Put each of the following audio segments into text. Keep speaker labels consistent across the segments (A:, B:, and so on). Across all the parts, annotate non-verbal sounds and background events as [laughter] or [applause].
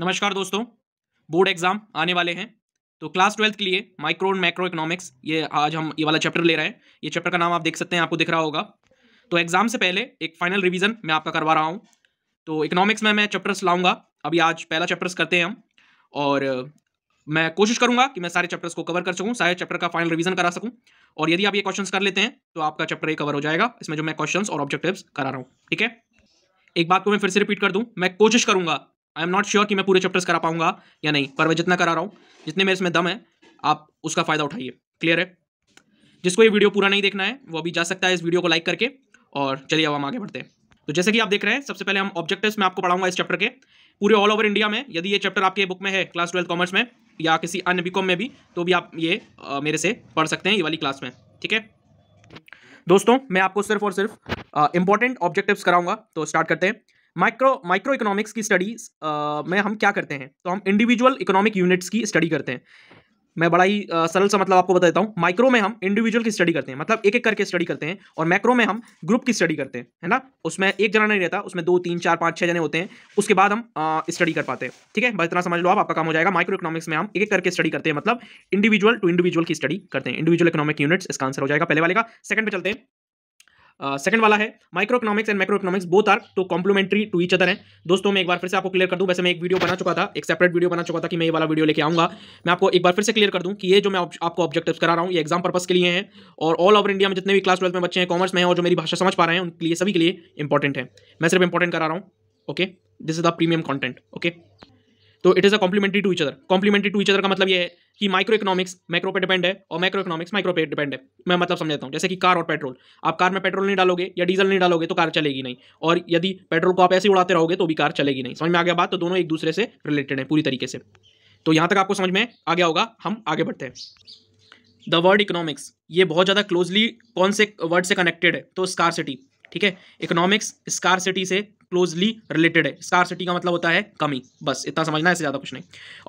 A: नमस्कार दोस्तों board exam आने वाले हैं तो क्लास ट्वेल्थ के लिए माइक्रो एंड मैक्रो इकोनॉमिक्स ये आज हम ये वाला चैप्टर ले रहे हैं ये चैप्टर का नाम आप देख सकते हैं आपको दिख रहा होगा तो एग्जाम से पहले एक फाइनल रिवीजन मैं आपका करवा रहा हूँ तो इकोनॉमिक्स में मैं चैप्टर्स लाऊंगा अभी आज पहला चैप्टर्स करते हैं हम और मैं कोशिश करूंगा कि मैं सारे चैप्टर्स को कवर कर सकूँ सारे चैप्टर का फाइनल रिवीजन करा सकूँ और यदि आप ये क्वेश्चन कर लेते हैं तो आपका चैप्टर ये कवर हो जाएगा इसमें जो मैं क्वेश्चन और ऑब्जेक्टिव करा रहा हूँ ठीक है एक बात को मैं फिर से रिपीट कर दूं मैं कोशिश करूंगा आई एम नॉट श्योर कि मैं पूरे चैप्टर्स करा पाऊंगा या नहीं पर मैं जितना करा रहा हूँ जितने मेरे इसमें दम है आप उसका फ़ायदा उठाइए क्लियर है जिसको ये वीडियो पूरा नहीं देखना है वो अभी जा सकता है इस वीडियो को लाइक करके और चलिए अब हम आगे बढ़ते हैं तो जैसे कि आप देख रहे हैं सबसे पहले हम ऑब्जेक्टिव्स में आपको पढ़ाऊंगा इस चैप्टर के पूरे ऑल ओवर इंडिया में यदि ये चैप्टर आपके बुक में है क्लास ट्वेल्थ कॉमर्स में या किसी अन्य बी में भी तो भी आप ये आ, मेरे से पढ़ सकते हैं ये वाली क्लास में ठीक है दोस्तों मैं आपको सिर्फ और सिर्फ इंपॉर्टेंट ऑब्जेक्टिव्स कराऊंगा तो स्टार्ट करते हैं माइक्रो माइक्रो इकोनॉमिक्स की स्टडीज uh, में हम क्या करते हैं तो हम इंडिविजुअल इकोनॉमिक यूनिट्स की स्टडी करते हैं मैं बड़ा ही uh, सरल सा मतलब आपको बता देता हूँ माइक्रो में हम इंडिविजुअल की स्टडी करते हैं मतलब एक एक करके स्टडी करते हैं और मैक्रो में हम ग्रुप की स्टडी करते हैं है ना उसमें एक जना नहीं रहता उसमें दो तीन चार पाँच छः जने होते हैं उसके बाद हम स्टडी uh, कर पाते हैं ठीक है बस इतना समझ लो आप आपका काम हो जाएगा माइक्रो इकोनॉमिक्स में हम एक एक करके स्टडी करते हैं मतलब इंडिविजुअल टू इंडिविजुअल की स्टडी करते हैं इंडिविजुअल इकोनॉमिक यूनिट्स इसका आंसर हो जाएगा पहले वाले का सेकंड पर चलते हैं सेकंड वाला है micro economics and macro economics both are तो कॉम्प्लीमेंट्री टू ईच अदर है दोस्तों मैं एक बार फिर से आपको क्लियर कर दूं वैसे मैं एक वीडियो बना चुका था एक सेपरेट वीडियो बना चुका था कि मैं ये वाला वीडियो लेके आऊंगा मैं आपको एक बार फिर से क्लियर कर दूं कि ये जो मैं आपको ऑब्जेक्टिव करा रहा हूँ ये एग्जाम पर्पस के लिए है और ऑल ओवर इंडिया में जितने भी क्लास ट्वेल्थ में बच्चे हैं कॉमर्स में है और जो मेरी भाषा समझ पा रहे हैं उनके लिए सभी के लिए इंपॉर्टेंट है मैं सिर्फ इंपॉर्टेंट करा रहा हूँ okay this is the premium content okay तो it is a complementary to each other complementary to each other का मतलब ये है कि माइक्रो इकोनॉमिक्स माइक्रो पे डिपेंड है और माइक्रो इकोनॉमिक्स माइक्रो पे डिपेंड है मैं मतलब समझाता हूँ जैसे कि कार और पेट्रोल आप कार में पेट्रोल नहीं डालोगे या डीजल नहीं डालोगे तो कार चलेगी नहीं और यदि पेट्रोल को आप ऐसे उड़ाते रहोगे तो भी कार चलेगी नहीं समझ में आ गया बात तो दोनों एक दूसरे से रिलेटेड है पूरी तरीके से तो यहाँ तक आपको समझ में आ गया होगा हम आगे बढ़ते हैं द वर्ड इकोनॉमिक्स ये बहुत ज़्यादा क्लोजली कौन से वर्ड से कनेक्टेड है तो स्कार ठीक है इकोनॉमिक्स स्कार से क्लोजली रिलेटेड है स्कारसिटी का मतलब होता है कमी बस इतना समझना ऐसे ज़्यादा कुछ नहीं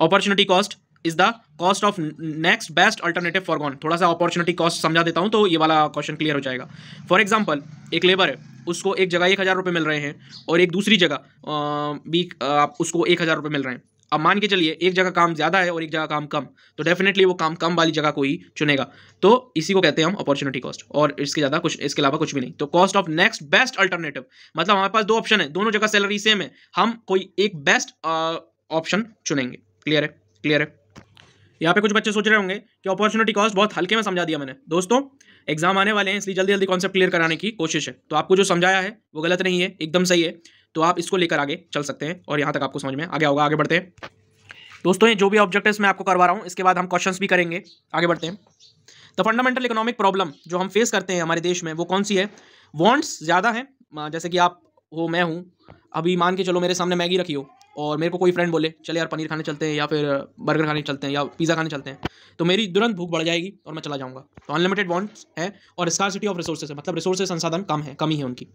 A: opportunity cost is the cost of next best alternative forgone थोड़ा सा अपॉर्चुनिटी कॉस्ट समझा देता हूँ तो ये वाला क्वेश्चन क्लियर हो जाएगा फॉर एग्जाम्पल एक लेबर है उसको एक जगह एक हज़ार रुपये मिल रहे हैं और एक दूसरी जगह भी आप उसको एक हज़ार रुपये मिल रहे हैं अब मान के चलिए एक जगह काम ज़्यादा है और एक जगह काम कम तो डेफिनेटली वो काम कम वाली जगह को ही चुनेगा तो इसी को कहते हैं हम अपॉर्चुनिटी कॉस्ट और इसके ज़्यादा कुछ इसके अलावा कुछ भी नहीं तो cost of next best alternative मतलब हमारे पास दो ऑप्शन है दोनों जगह सैलरी सेम है हम कोई एक बेस्ट ऑप्शन चुनेंगे क्लियर है क्लियर है यहाँ पे कुछ बच्चे सोच रहे होंगे कि अपॉर्चुनिटी कॉस्ट बहुत हल्के में समझा दिया मैंने दोस्तों एग्जाम आने वाले हैं इसलिए जल्दी जल्दी कॉन्सेप्ट क्लियर कराने की कोशिश है तो आपको जो समझाया है वो गलत नहीं है एकदम सही है तो आप इसको लेकर आगे चल सकते हैं और यहाँ तक आपको समझ में आ गया होगा आगे बढ़ते हैं दोस्तों ये जो भी ऑब्जेक्ट है आपको करवा रहा हूँ इसके बाद हम क्वेश्चन भी करेंगे आगे बढ़ते हैं द फंडामेंटल इकोनॉमिक प्रॉब्लम जो हम फेस करते हैं हमारे देश में वो कौन सी है वॉन्ट्स ज़्यादा हैं जैसे कि आप हो मैं हूँ अभी मान के चलो मेरे सामने मैगी रखी हो और मेरे को कोई फ्रेंड बोले चले यार पनीर खाने चलते हैं या फिर बर्गर खाने चलते हैं या पिज़्ज़ा खाने चलते हैं तो मेरी तुरंत भूख बढ़ जाएगी और मैं चला जाऊँगा तो अनलिमिटेड वॉन्ट्स है और स्कारसिटी ऑफ रिसोर्सेज मतलब रिसोर्सेज संसाधन कम है कमी है उनकी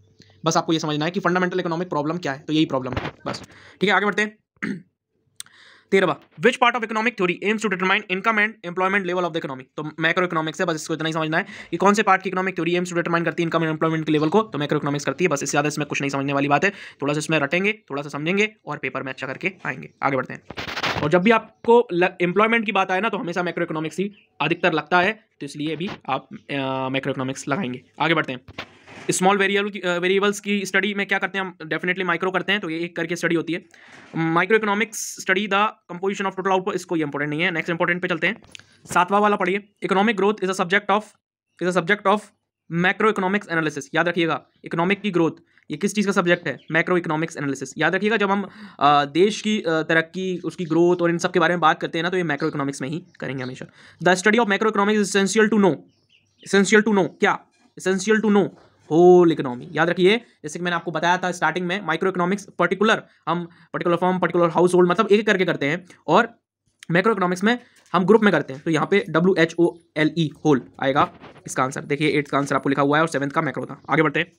A: बस आपको ये समझना है कि फंडामेंटल इकोनॉमिक प्रॉब्लम क्या है तो यही प्रॉब्लम है बस ठीक है आगे बढ़ते हैं [clears throat] तेरहवा which part of economic theory aims to determine income and employment level of the economy तो मैक्रो इकोनॉमिक्स है बस इसको इतना ही समझना है कि कौन से पार्ट की economic theory aims to determine करती है इनकम एंड एम्प्लॉयमेंट के लेवल को तो मैक्रो इकोनॉमिक्स करती है बस इससे ज्यादा इसमें कुछ नहीं समझने वाली बात है थोड़ा सा इसमें रटेंगे थोड़ा सा समझेंगे और पेपर में अच्छा करके आएंगे आगे बढ़ते हैं और जब भी आपको एम्प्लॉयमेंट की बात आए ना तो हमेशा मैक्रो इकोनॉमिक्स ही अधिकतर लगता है तो इसलिए भी आप मैक्रो इकोनॉमिक्स लगाएंगे आगे बढ़ते हैं स्मॉल वेरिएबल वेरिएबल्स की स्टडी uh, में क्या करते हैं हम डेफिनेटली माइक्रो करते हैं तो ये एक करके स्टडी होती है micro economics study the composition of total output इसको ये इंपॉर्टेंट नहीं है नेक्स्ट इंपॉर्टेंट पे चलते हैं सातवां वाला पढ़िए economic growth is a subject of is a subject of macro economics analysis याद रखिएगा इकोनॉमिक की ग्रोथ ये किस चीज़ का सब्जेक्ट है मैक्रो इकोनॉमिक्स एनालिसिस याद रखिएगा जब हम uh, देश की uh, तरक्की उसकी ग्रोथ और इन सब के बारे में बात करते हैं ना तो ये मैक्रो इकोनॉमिक्स में ही करेंगे हमेशा the study of macro economics is essential to know essential to know क्या essential to know whole economy याद रखिए जैसे कि मैंने आपको बताया था स्टार्टिंग में माइक्रो इकोनॉमिक्स पर्टिकुलर हम particular firm particular household मतलब एक करके करते हैं और माइक्रो इकोनॉमिक्स में हम ग्रुप में करते हैं तो यहाँ पे W H O L E whole आएगा इसका आंसर देखिए एट्थ का आंसर आपको लिखा हुआ है और सेवन्थ का मैक्रो था आगे बढ़ते हैं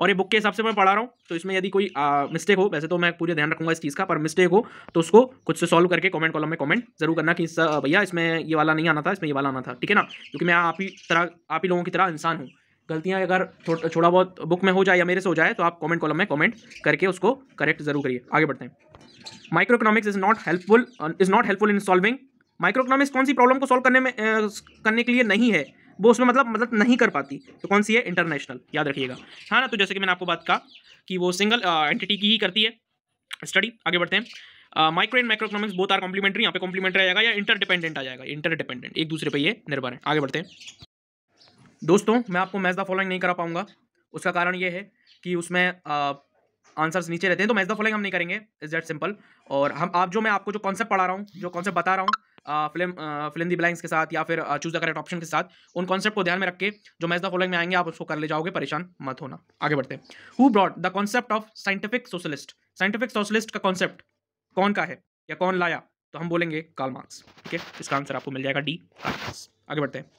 A: और ये बुक के हिसाब से मैं पढ़ा रहा हूँ तो इसमें यदि कोई मिस्टेक हो वैसे तो मैं पूरे ध्यान रखूंगा इस चीज़ का पर मिस्टेक हो तो उसको खुद से सॉल्व करके कमेंट कॉलम में कमेंट जरूर करना कि भैया इसमें ये वाला नहीं आना था इसमें ये वाला आना था ठीक है ना क्योंकि मैं आप ही तरह आप ही लोगों की तरह इंसान हूँ गलतियाँ अगर थोड़ा बहुत बुक में हो जाए या मेरे से हो जाए तो आप कॉमेंट कॉलम में कमेंट करके उसको करेक्ट जरूर करिए आगे बढ़ते हैं micro economics is not helpful is not helpful in solving micro economics कौन सी प्रॉब्लम को सॉल्व करने में uh, करने के लिए नहीं है वो उसमें मतलब मतलब नहीं कर पाती तो कौन सी है इंटरनेशनल याद रखिएगा हाँ ना तो जैसे कि मैंने आपको बात कहा कि वो सिंगल एंटिटी uh, की ही करती है स्टडी आगे बढ़ते हैं micro and micro economics both are complementary यहाँ पे कॉम्प्लीमेंट्री आएगा या इंटरडिपेंडेंट आ जाएगा इंटरडिपेंडेंट एक दूसरे पर ये निर्भर है आगे बढ़ते हैं दोस्तों मैं आपको मैच द फॉलोइंग नहीं करा पाऊंगा उसका कारण ये है कि उसमें आंसर्स नीचे रहते हैं तो मैच द फॉलोइंग हम नहीं करेंगे इज दैट सिंपल और हम आप जो मैं आपको जो कॉन्सेप्ट पढ़ा रहा हूँ जो कॉन्सेप्ट बता रहा हूँ फिल्म फिल्म दी ब्लैंक्स के साथ या फिर चूज द करेक्ट ऑप्शन के साथ उन कॉन्सेप्ट को ध्यान में रख के जो मैच द फॉलोइंग में आएंगे आप उसको कर ले जाओगे परेशान मत होना आगे बढ़ते हैं who brought the concept of scientific socialist scientific socialist का कॉन्सेप्ट कौन का है या कौन लाया तो हम बोलेंगे कार्ल मार्क्स ठीक है इसका आंसर आपको मिल जाएगा डी कार्ल मार्क्स आगे बढ़ते हैं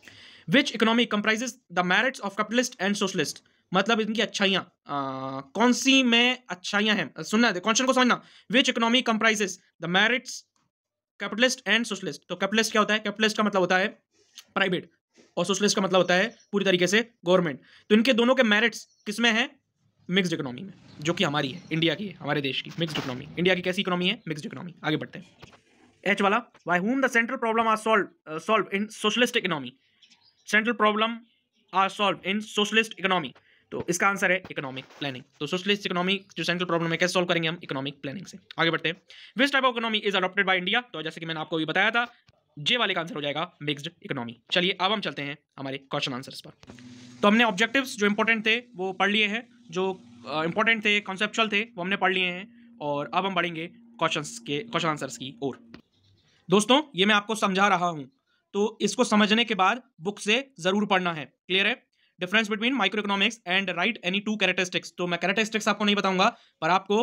A: which economy comprises the merits of capitalist and socialist मतलब इनकी अच्छाइयाँ कौन सी में अच्छाइयाँ हैं सुनना है क्वेश्चन को समझना which economy comprises the merits capitalist and socialist तो कैपिटलिस्ट क्या होता है कैपिटलिस्ट का मतलब होता है प्राइवेट और सोशलिस्ट का मतलब होता है पूरी तरीके से गवर्नमेंट तो इनके दोनों के मेरिट्स में है मिक्स्ड इकोनॉमी में जो कि हमारी है इंडिया की है हमारे देश की मिक्स्ड इकोनॉमी इंडिया की कैसी इकोनॉमी है मिक्स्ड इकोनॉमी आगे बढ़ते हैं एच वाला Y whom the central problem are solve solve in socialist economy central problem are solve in socialist economy तो इसका आंसर है इकोनॉमिक प्लानिंग तो सोशलिस्ट इकोनॉमी जो सेंट्रल प्रॉब्लम है कैसे सॉल्व करेंगे हम इकोनॉमिक प्लानिंग से आगे बढ़ते हैं which type of economy is adopted by India तो जैसे कि मैंने आपको भी बताया था जे वाले का आंसर हो जाएगा मिक्सड इकोनॉमी चलिए अब हम चलते हैं हमारे क्वेश्चन आंसर्स पर तो हमने ऑब्जेक्टिव्स जो इंपॉर्टेंट थे वो पढ़ लिए हैं जो इंपॉर्टेंट uh, थे कॉन्सेप्चुअल थे वो हमने पढ़ लिए हैं और अब हम पढ़ेंगे क्वेश्चन के क्वेश्चन आंसर्स की ओर दोस्तों ये मैं आपको समझा रहा हूँ तो इसको समझने के बाद बुक से जरूर पढ़ना है क्लियर है difference between micro economics and right any two characteristics तो मैं कैरेक्टरिस्टिक्स आपको नहीं बताऊंगा पर आपको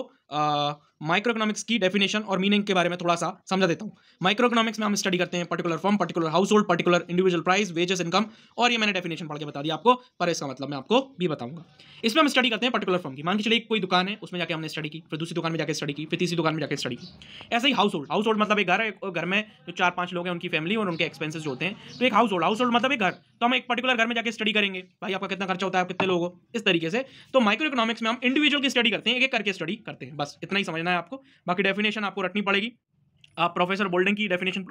A: माइक्रो इकोनॉमिक्स की डेफिनेशन और मीनिंग के बारे में थोड़ा सा समझा देता हूँ माइक्रो इकोनॉमिक्स में हम स्टडी करते हैं particular firm particular household particular individual price wages income और ये मैंने डेफिनेशन पढ़ के बता दिया आपको पर इसका मतलब मैं आपको भी बताऊंगा इसमें हम स्टडी करते हैं पर्टिकुलर फॉर्म की मान के चलिए कोई दुकान है उसमें जाकर हमने स्टडी की फिर दूसरी दुकान में जाकर स्टडी की फिर तीसरी दुकान में जाकर स्टडी की ऐसे ही हाउस होल्ड हाउस होल्ड मतलब एक घर है घर में जो चार पांच लोग हैं उनकी फैमिली और उनके एक्सपेंसेस होते हैं तो एक हाउस होल्ड हाउस होल्ड मतलब एक घर तो हम एक पर्टिकुलर घर में जाकर स्टडी करेंगे भाई आपका कितना खर्चा होता है आप कितने लोग इस तरीके से तो माइक्रो इकोनॉमिक्स में हम इंडिविजुअल की स्टडी करते हैं एक एक करके स्टडी करते हैं बस इतना ही समझना है आपको बाकी डेफिनेशन आपको रटनी पड़ेगी आप प्रोफेसर बोल्डन की डेफिनेशन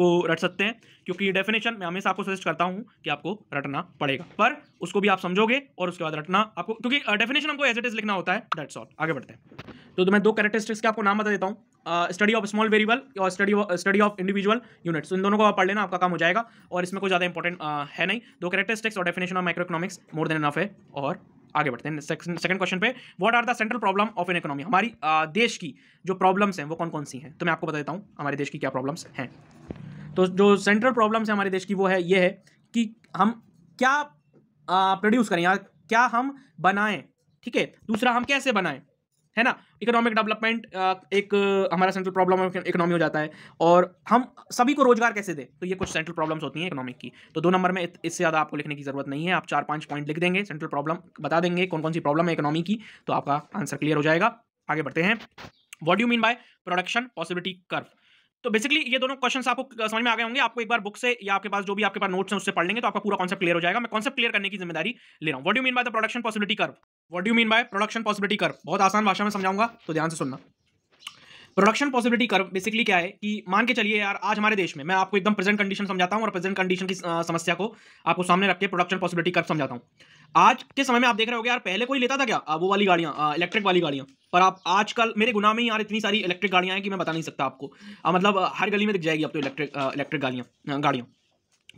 A: को रट सकते हैं क्योंकि डेफिनेशन मैं हमेशा आपको सजेस्ट करता हूं कि आपको रटना पड़ेगा पर उसको भी आप समझोगे और उसके बाद रटना आपको क्योंकि डेफिनेशन हमको एज इट इज लिखना होता है दैट्स ऑल आगे बढ़ते हैं तो, तो मैं दो कैरेक्टरिस्टिक्स के आपको नाम बता देता हूँ स्टडी ऑफ स्मॉल वेरिएबल और study study of individual units इन दोनों को आप पढ़ लेना आपका काम हो जाएगा और इसमें कोई ज़्यादा इंपॉर्टेंट है नहीं दो कैरेक्टरिस्टिक्स और definition of micro economics more than enough है और आगे बढ़ते हैं सेकंड क्वेश्चन पे what are the central problem of an economy हमारी आ, देश की जो प्रॉब्लम्स हैं वो कौन कौन सी हैं तो मैं आपको बता देता हूँ हमारे देश की क्या प्रॉब्लम्स हैं तो जो सेंट्रल प्रॉब्लम्स हैं हमारे देश की वो है ये है कि हम क्या प्रोड्यूस करें या क्या हम बनाएं ठीक है दूसरा हम कैसे बनाएं है ना इकोनॉमिक डेवलपमेंट एक हमारा सेंट्रल प्रॉब्लम इकोनॉमी हो जाता है और हम सभी को रोजगार कैसे दें तो ये कुछ सेंट्रल प्रॉब्लम्स होती हैं इकोनॉमिक की तो दो नंबर में इससे ज़्यादा आपको लिखने की जरूरत नहीं है आप चार पांच पॉइंट लिख देंगे सेंट्रल प्रॉब्लम बता देंगे कौन कौन सी प्रॉब्लम है इकोनॉमी की तो आपका आंसर क्लियर हो जाएगा आगे बढ़ते हैं what you mean by production possibility curve तो बेसिकली ये दोनों क्वेश्चन आपको समझ में आ गए होंगे आपको एक बार बुक से या आपके पास जो भी आपके पास नोट्स हैं उससे पढ़ लेंगे तो आपका पूरा कॉन्सेप्ट क्लियर हो जाएगा मैं कॉन्सेप्ट क्लियर करने की जिम्मेदारी ले रहा हूँ what you mean by the production possibility curve what you mean by production possibility curve बहुत आसान भाषा में समझाऊंगा तो ध्यान से सुनना प्रोडक्शन पॉसिबिलिटी कर बेसिकली क्या है कि मान के चलिए यार आज हमारे देश में मैं आपको एकदम प्रेजेंट कंडीशन समझाता हूँ और प्रेजेंट कंडीशन की समस्या को आपको सामने रख के प्रोडक्शन पॉसिबिलिटी कर समझाता हूँ आज के समय में आप देख रहे हो यार पहले कोई लेता था क्या वो वाली गाड़ियाँ इलेक्ट्रिक वाली गाड़ियाँ पर आप आजकल मेरे गुना में यार इतनी सारी इलेक्ट्रिक गाड़ियाँ हैं कि मैं बता नहीं सकता आपको मतलब हर गली में दिख जाएगी आपको तो इलेक्ट्रिक इलेक्ट्रिक गाड़ियाँ गाड़ियाँ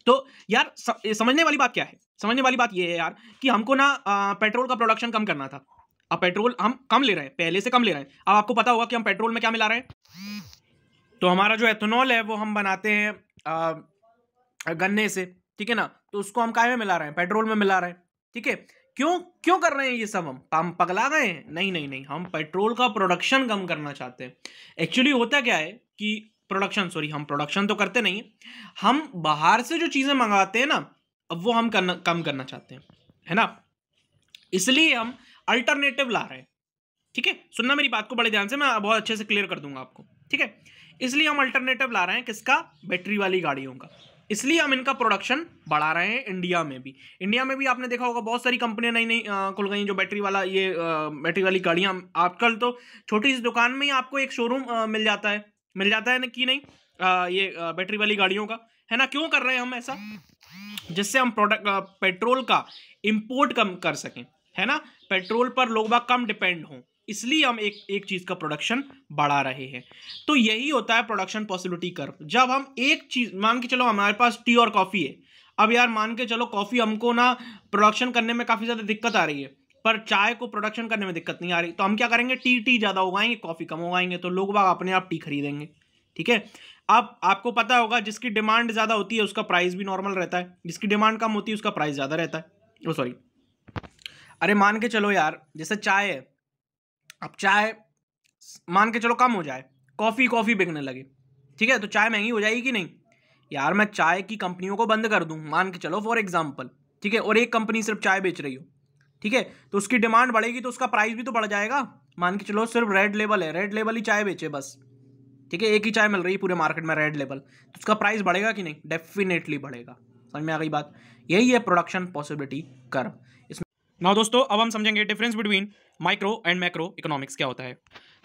A: तो यार समझने वाली बात क्या है समझने वाली बात यह है यार कि हमको ना पेट्रोल का प्रोडक्शन कम करना था अब पेट्रोल हम कम ले रहे हैं पहले से कम ले रहे हैं अब आपको पता होगा कि हम पेट्रोल में क्या मिला रहे हैं तो हमारा जो एथेनॉल है वो हम बनाते हैं गन्ने से ठीक है ना तो उसको हम काय में मिला रहे हैं पेट्रोल में मिला रहे हैं ठीक है क्यों क्यों कर रहे हैं ये सब हम तो हम पगला गए हैं नहीं नहीं नहीं हम पेट्रोल का प्रोडक्शन कम करना चाहते हैं एक्चुअली होता क्या है कि प्रोडक्शन सॉरी हम प्रोडक्शन तो करते नहीं हम बाहर से जो चीज़ें मंगाते हैं ना अब वो हम करना कम करना चाहते हैं है ना इसलिए हम अल्टरनेटिव ला रहे हैं ठीक है सुनना मेरी बात को बड़े ध्यान से मैं बहुत अच्छे से क्लियर कर दूंगा आपको ठीक है इसलिए हम अल्टरनेटिव ला रहे हैं किसका बैटरी वाली गाड़ियों का इसलिए हम इनका प्रोडक्शन बढ़ा रहे हैं इंडिया में भी इंडिया में भी आपने देखा होगा बहुत सारी कंपनियां नई नई खुल गई जो बैटरी वाला ये बैटरी वाली गाड़ियां आजकल तो छोटी सी दुकान में ही आपको एक शोरूम मिल जाता है मिल जाता है ना कि नहीं आ, ये बैटरी वाली गाड़ियों का है ना क्यों कर रहे हैं हम ऐसा जिससे हम प्रोडक्ट पेट्रोल का इम्पोर्ट कम कर सकें है ना पेट्रोल पर लोग बाग कम डिपेंड हों इसलिए हम एक एक चीज़ का प्रोडक्शन बढ़ा रहे हैं तो यही होता है प्रोडक्शन पॉसिबिलिटी कर जब हम एक चीज़ मान के चलो हमारे पास टी और कॉफ़ी है अब यार मान के चलो कॉफ़ी हमको ना प्रोडक्शन करने में काफ़ी ज़्यादा दिक्कत आ रही है पर चाय को प्रोडक्शन करने में दिक्कत नहीं आ रही तो हम क्या करेंगे टी टी ज़्यादा उगाएंगे कॉफ़ी कम उगाएंगे तो लोग बाग अपने आप टी खरीदेंगे ठीक है अब आपको पता होगा जिसकी डिमांड ज़्यादा होती है उसका प्राइस भी नॉर्मल रहता है जिसकी डिमांड कम होती है उसका प्राइस ज़्यादा रहता है सॉरी oh, अरे मान के चलो यार जैसे चाय है अब चाय मान के चलो कम हो जाए कॉफ़ी कॉफ़ी बिकने लगे ठीक है तो चाय महंगी हो जाएगी कि नहीं यार मैं चाय की कंपनियों को बंद कर दूँ मान के चलो फॉर एग्जाम्पल ठीक है और एक कंपनी सिर्फ चाय बेच रही हो ठीक है तो उसकी डिमांड बढ़ेगी तो उसका प्राइस भी तो बढ़ जाएगा मान के चलो सिर्फ रेड लेबल है रेड लेबल ही चाय बेचे बस ठीक है एक ही चाय मिल रही है पूरे मार्केट में रेड लेबल तो उसका प्राइस बढ़ेगा कि नहीं डेफिनेटली बढ़ेगा समझ में आ गई बात यही है प्रोडक्शन पॉसिबिलिटी कर्व इसमें ना दोस्तों अब हम समझेंगे difference between micro and macro economics क्या होता है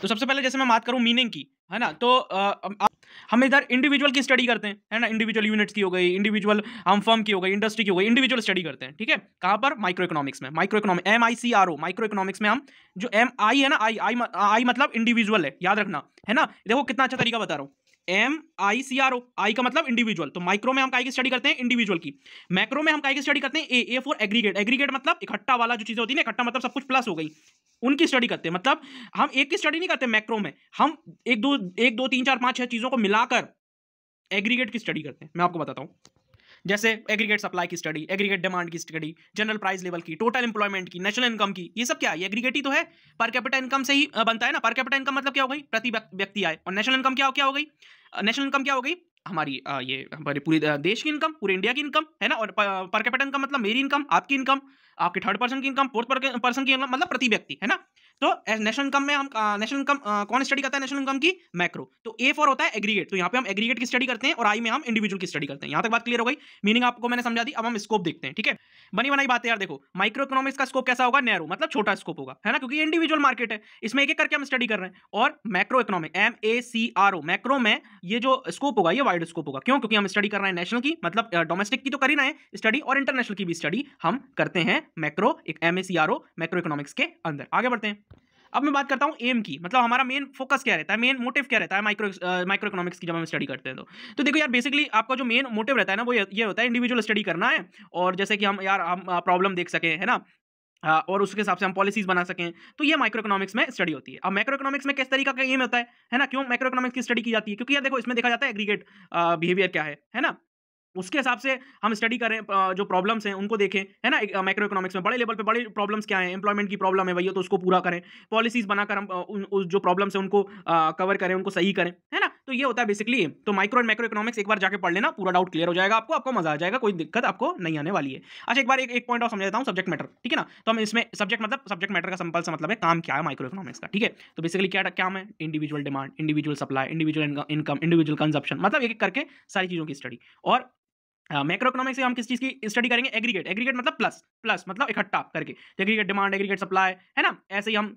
A: तो सबसे पहले जैसे मैं बात करूँ मीनिंग की है ना तो आ, हम इधर इंडिविजुअल की स्टडी करते हैं है ना इंडिविजुअल यूनिट्स की हो गई इंडिविजुअल हम फर्म की हो गई इंडस्ट्री की हो गई इंडिविजुअल स्टडी करते हैं ठीक है कहाँ पर माइक्रो इकोनॉमिक्स में micro economic M I C R O micro economics में हम जो एम आई है ना आई आई आई मतलब इंडिविजुअल है याद रखना है ना देखो कितना अच्छा तरीका बता रहा हूँ एम आई सी आर ओ आई का मतलब इंडिविजुअल तो माइक्रो में हम काय की स्टडी करते हैं इंडिविजुअल की मैक्रो में हम काय की स्टडी करते हैं A A for aggregate aggregate मतलब इकट्ठा वाला जो चीज़ें होती है ना इकट्ठा मतलब सब कुछ प्लस हो गई उनकी स्टडी करते हैं मतलब हम एक की स्टडी नहीं करते मैक्रो में हम एक दो एक दो तीन चार पांच छह चीज़ों को मिलाकर एग्रीगेट की स्टडी करते हैं मैं आपको बताता हूँ जैसे एग्रीगेट सप्लाई की स्टडी एग्रीगेट डिमांड की स्टडी जनरल प्राइस लेवल की टोटल एम्प्लॉयमेंट की नेशनल इनकम की ये सब क्या है एग्रीगेट ही तो है पर कैपिटल इनकम से ही बनता है ना पर कैपिटल इनकम मतलब क्या हो गई प्रति व्यक्ति आए और नेशनल इनकम क्या क्या हो गई नेशनल इनकम क्या हो गई हमारी ये हमारे पूरे देश की इनकम पूरे इंडिया की इनकम है ना और पर कैपिटल इनकम मतलब मेरी इनकम आपकी इनकम आपके थर्ड पर्सन की इनकम फोर्थ पर्सन की इनकम मतलब प्रति व्यक्ति है ना तो नेशनल इनकम में हम नेशनल इनकम कौन स्टडी करता है नेशनल इनकम की मैक्रो तो ए फॉर होता है एग्रीगेट तो यहाँ पे हम एग्रीगेट की स्टडी करते हैं और आई में हम इंडिविजुअल की स्टडी करते हैं यहाँ तक बात क्लियर हो गई मीनिंग आपको मैंने समझा दी अब हम स्कोप देखते हैं ठीक है बनी बनाई बात है यार देखो माइक्रो इकोनॉमिक्स का स्कोप कैसा होगा नैरो मतलब छोटा स्कोप होगा है ना क्योंकि इंडिविजुअल मार्केट है इसमें एक एक करके हम स्टडी कर रहे हैं और macro economic M A C R O macro में ये जो स्कोप होगा ये वाइड स्कोप होगा क्यों क्योंकि हम स्टडी कर रहे हैं नेशनल की मतलब डोमेस्टिक की तो कर ही रहे हैं स्टडी और इंटरनेशनल की भी स्टडी हम करते हैं मैक्रो एक M A C R O macro economics के अंदर आगे बढ़ते हैं अब मैं बात करता हूँ एम की मतलब हमारा मेन फोकस क्या रहता है मेन मोटिव क्या रहता है माइक्रो माइक्रो इकोनॉमिक्स की जब हम स्टडी करते हैं तो तो देखो यार बेसिकली आपका जो मेन मोटिव रहता है ना वो ये होता है इंडिविजुअल स्टडी करना है और जैसे कि हम यार हम प्रॉब्लम uh, देख सकें है ना uh, और उसके हिसाब से हम पॉलिसीज बना सकें तो ये माइक्रो इकोनॉमिक्स में स्टडी होती है अब माइक्रो इकोनॉमिक्स में किस तरीका का एम होता है है ना क्यों माइक्रो इकोनॉमिक्स की स्टडी की जाती है क्योंकि यार देखो इसमें देखा जाता है एग्रीगेट बिहेवियर uh, क्या है है ना उसके हिसाब से हम स्टडी करें जो प्रॉब्लम्स हैं उनको देखें है ना माइक्रो इकोनॉमिक्स में बड़े लेवल पे बड़े प्रॉब्लम्स क्या हैं एम्प्लॉयमेंट की प्रॉब्लम है भैया तो उसको पूरा करें पॉलिसीज बनाकर हम उस जो प्रॉब्लम्स हैं उनको कवर करें उनको सही करें है ना तो ये होता है बेसिकली तो माइक्रो एंड माइक्रो इकोनॉमिक्स एक बार जाकर पढ़ लेना पूरा डाउट क्लियर हो जाएगा आपको आपको मजा आ जाएगा कोई दिक्कत आपको नहीं आने वाली है अच्छा एक बार एक, पॉइंट और समझाता हूँ सब्जेक्ट मैटर ठीक है ना तो हम इसमें सब्जेक्ट मतलब सब्जेक्ट मैटर का सिंपल सा मतलब है काम क्या है माइक्रो इकोनॉमिक्स का ठीक है तो बेसिकली क्या क्या है individual demand individual supply individual income individual consumption मतलब एक एक करके सारी चीज़ों की स्टडी और मैक्रो इकोनॉमिक से हम किस चीज़ की स्टडी करेंगे एग्रीगेट एग्रीगेट मतलब प्लस प्लस मतलब इकट्ठा करके एग्रीगेट डिमांड एग्रीगेट सप्लाई है ना ऐसे ही हम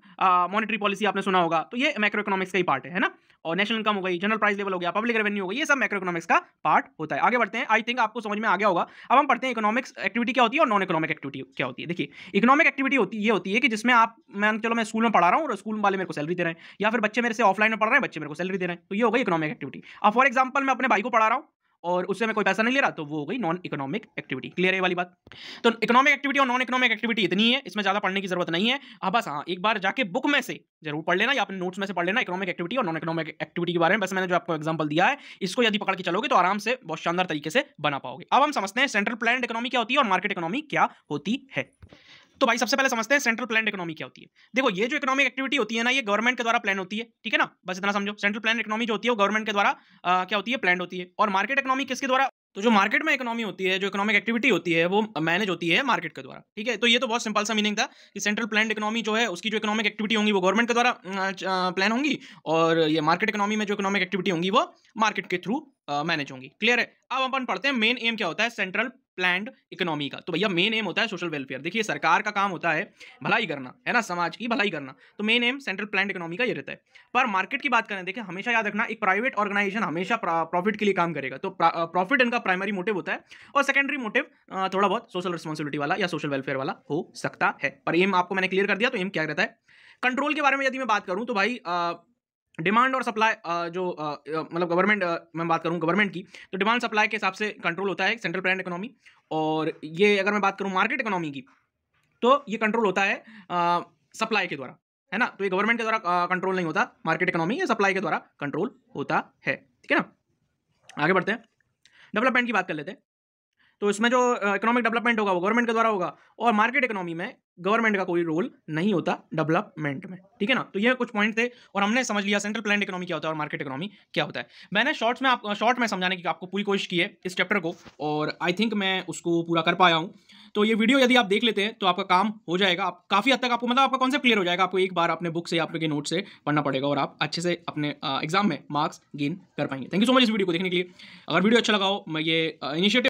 A: मॉनेटरी पॉलिसी आपने सुना होगा तो ये मैक्रो इकोनॉमिक्स का ही पार्ट है, है ना और नेशनल इनकम हो गई जनरल प्राइस लेवल हो गया पब्लिक रेवेन्यू हो गई ये सब मैक्रो इकोनॉमिक्स का पार्ट होता है आगे बढ़ते हैं आई थिंक आपको समझ में आ गया होगा अब हम पढ़ते हैं इकोनॉमिक्स एक्टिविटी क्या होती है और नॉन इकोनॉमिक एक्टिविटी क्या होती है देखिए इकोनॉमिक एक्टिविटी होती ये होती है कि जिसमें आप मैं चलो मैं स्कूल में पढ़ा रहा हूँ और स्कूल वाले मेरे को सैलरी दे रहे हैं या फिर बच्चे मेरे से ऑफलाइन में पढ़ रहे हैं बच्चे मेरे को सैलरी दे रहे हैं तो ये होगा इकोनॉमिक एक्टिविटी अब फॉर एग्जाम्पल मैं अपने भाई को पढ़ा रहा हूँ और उससे मैं कोई पैसा नहीं ले रहा तो वो हो गई नॉन इकोनॉमिक एक्टिविटी क्लियर है वाली बात तो इकोनॉमिक एक्टिविटी और नॉन इकोनॉमिक एक्टिविटी इतनी है इसमें ज़्यादा पढ़ने की जरूरत नहीं है अब हाँ, बस हाँ एक बार जाके बुक में से जरूर पढ़ लेना या अपने नोट्स में से पढ़ लेना इकोनॉमिक एक्टिविटी और नॉन इकोनॉमिक एक्टिविटी के बारे में बस मैंने जो आपको एग्जाम्पल दिया है इसको यदि पकड़ के चलोगे तो आराम से बहुत शानदार तरीके से बना पाओगे अब हम समझते हैं सेंट्रल प्लान इकोनॉमी क्या होती है और मार्केट इकोनॉमी क्या होती है तो भाई सबसे पहले समझते हैं सेंट्रल प्लान इकोनॉमी क्या होती है देखो ये जो इकोनॉमिक एक्टिविटी होती है ना ये गवर्नमेंट के द्वारा प्लान होती है ठीक है ना बस इतना समझो सेंट्रल प्लान इकोनॉमी जो होती है वो गवर्नमेंट के द्वारा क्या होती है प्लान होती है और मार्केट इकोनॉमी किसके द्वारा तो जो मार्केट में इकोनॉमी होती है जो इकोनॉमिक एक्टिविटी होती है वो मैनेज होती है मार्केट के द्वारा ठीक है तो ये तो बहुत सिंपल सा मीनिंग था कि सेंट्रल प्लान इकोनॉमी जो है उसकी जो इकोनॉमिक एक्टिविटी होंगी वो गवर्नमेंट के द्वारा प्लान होंगी और ये मार्केट इकोनॉमी में जो इकोनॉमिक एक्टिविटी होंगी वो मार्केट के थ्रू मैनेज होंगी क्लियर है अब अपन पढ़ते हैं मेन एम क्या होता है सेंट्रल प्लान इकोनॉमी का तो भैया मेन एम होता है सोशल वेलफेयर देखिए सरकार का काम होता है भलाई करना है ना समाज की भलाई करना तो main aim central plan economy का ये रहता है पर मार्केट की बात करें देखिए हमेशा याद रखना एक प्राइवेट ऑर्गेनाइजेशन हमेशा प्रॉफिट के लिए काम करेगा तो प्रॉफिट इनका प्राइमरी मोटिव होता है और सेकेंडरी मोटिव थोड़ा बहुत सोशल रिस्पॉन्सिबिलिटी वाला या सोशल वेलफेयर वाला हो सकता है पर एम आपको मैंने क्लियर कर दिया तो एम क्या रहता है कंट्रोल के बारे में यदि मैं बात करूं तो भाई डिमांड और सप्लाई जो मतलब गवर्नमेंट मैं बात करूँ गवर्नमेंट की तो डिमांड सप्लाई के हिसाब से कंट्रोल होता है सेंट्रल प्लान इकोनॉमी और ये अगर मैं बात करूँ मार्केट इकोनॉमी की तो ये कंट्रोल होता है सप्लाई के द्वारा है ना तो ये गवर्नमेंट के द्वारा कंट्रोल नहीं होता मार्केट इकोनॉमी या सप्लाई के द्वारा कंट्रोल होता है ठीक है ना आगे बढ़ते हैं डेवलपमेंट की बात कर लेते हैं तो इसमें जो इकोनॉमिक डेवलपमेंट होगा वो गवर्नमेंट के द्वारा होगा और मार्केट इकोनॉमी में गवर्नमेंट का कोई रोल नहीं होता डेवलपमेंट में ठीक है ना तो ये कुछ पॉइंट थे और हमने समझ लिया सेंट्रल प्लान इकोनॉमी क्या होता है और मार्केट इकोनॉमी क्या होता है मैंने शॉर्ट्स में आप शॉर्ट में समझाने की आपको पूरी कोशिश की है इस चैप्टर को और आई थिंक मैं उसको पूरा कर पाया हूँ तो ये वीडियो यदि आप देख लेते हैं तो आपका काम हो जाएगा आप काफ़ी हद तक आपको मतलब आपका कॉन्सेप्ट क्लियर हो जाएगा आपको एक बार अपने बुक से आपके नोट से पढ़ना पड़ेगा और आप अच्छे से अपने एग्जाम में मार्क्स गेन कर पाएंगे थैंक यू सो मच इस वीडियो को देखने के लिए अगर वीडियो अच्छा लगाओ मैं ये इनिशिएटिव